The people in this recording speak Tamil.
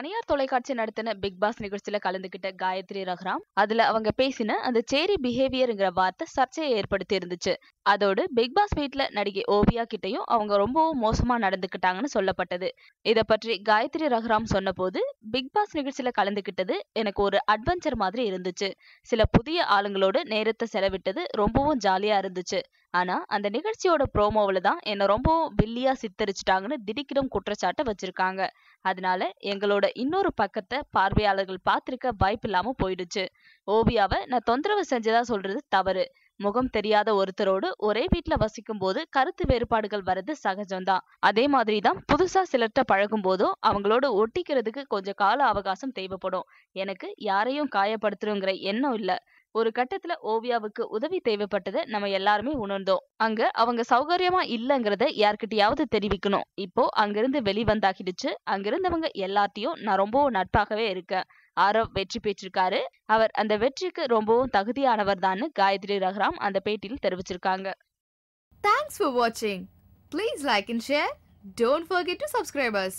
தனியார் தொலைக்காட்சி நடத்தின பிக் பாஸ் நிகழ்ச்சியில கலந்துகிட்ட காயத்ரி ரகுராம் அதுல அவங்க பேசின அந்த சேரி பிஹேவியர்ங்கிற வார்த்தை சர்ச்சையை ஏற்படுத்தி இருந்துச்சு அதோடு பிக் பாஸ் வீட்ல நடிகை ஓவியா கிட்டையும் அவங்க ரொம்பவும் மோசமா நடந்துகிட்டாங்கன்னு சொல்லப்பட்டது இத பற்றி காயத்ரி ரகுராம் சொன்ன போது பிக் பாஸ் நிகழ்ச்சியில கலந்துகிட்டது எனக்கு ஒரு அட்வென்ச்சர் மாதிரி இருந்துச்சு சில புதிய ஆளுங்களோடு நேரத்தை செலவிட்டது ரொம்பவும் ஜாலியா இருந்துச்சு ஆனா அந்த நிகழ்ச்சியோட ப்ரோமோவில் தான் என்னை ரொம்ப பில்லியா சித்தரிச்சிட்டாங்கன்னு திடுக்கிடும் குற்றச்சாட்டை வச்சிருக்காங்க அதனால எங்களோட இன்னொரு பக்கத்தை பார்வையாளர்கள் பார்த்திருக்க வாய்ப்பு இல்லாம போயிடுச்சு ஓவியாவை நான் தொந்தரவு செஞ்சதா சொல்றது தவறு முகம் தெரியாத ஒருத்தரோடு ஒரே வீட்டுல வசிக்கும் போது கருத்து வேறுபாடுகள் வர்றது சகஜம்தான் அதே மாதிரி தான் புதுசா சிலர்கிட்ட பழகும் போதும் அவங்களோட ஒட்டிக்கிறதுக்கு கொஞ்சம் கால அவகாசம் தேவைப்படும் எனக்கு யாரையும் காயப்படுத்தணுங்கிற எண்ணம் இல்லை ஒரு கட்டத்துல ஓவியாவுக்கு உதவி தேவைப்பட்டதை நம்ம எல்லாருமே உணர்ந்தோம் அங்க அவங்க சௌகரியமா இல்லைங்கிறத யார்கிட்டயாவது தெரிவிக்கணும் இப்போ அங்கிருந்து வெளிவந்தாகிடுச்சு அங்கிருந்தவங்க எல்லாத்தையும் நான் ரொம்பவும் நட்பாகவே இருக்கேன் ஆரவ் வெற்றி பெற்றிருக்காரு அவர் அந்த வெற்றிக்கு ரொம்பவும் தகுதியானவர் தான் காயத்ரி ரஹ்ராம் அந்த பேட்டியில் தெரிவிச்சிருக்காங்க தேங்க்ஸ் ஃபார் வாட்சிங் please like and share don't forget to subscribers